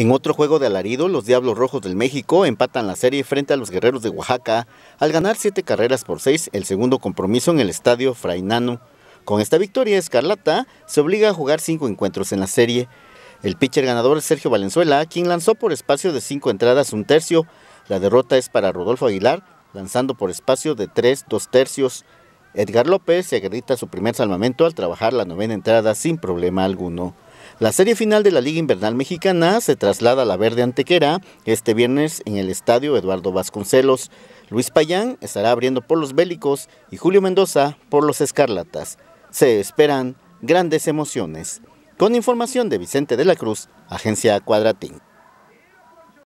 En otro juego de alarido, los Diablos Rojos del México empatan la serie frente a los Guerreros de Oaxaca al ganar siete carreras por seis el segundo compromiso en el estadio Frainano. Con esta victoria, Escarlata se obliga a jugar cinco encuentros en la serie. El pitcher ganador es Sergio Valenzuela, quien lanzó por espacio de cinco entradas un tercio. La derrota es para Rodolfo Aguilar, lanzando por espacio de tres dos tercios. Edgar López se agredita su primer salvamento al trabajar la novena entrada sin problema alguno. La serie final de la Liga Invernal Mexicana se traslada a la Verde Antequera este viernes en el estadio Eduardo Vasconcelos. Luis Payán estará abriendo por los bélicos y Julio Mendoza por los escarlatas. Se esperan grandes emociones. Con información de Vicente de la Cruz, Agencia Cuadratín.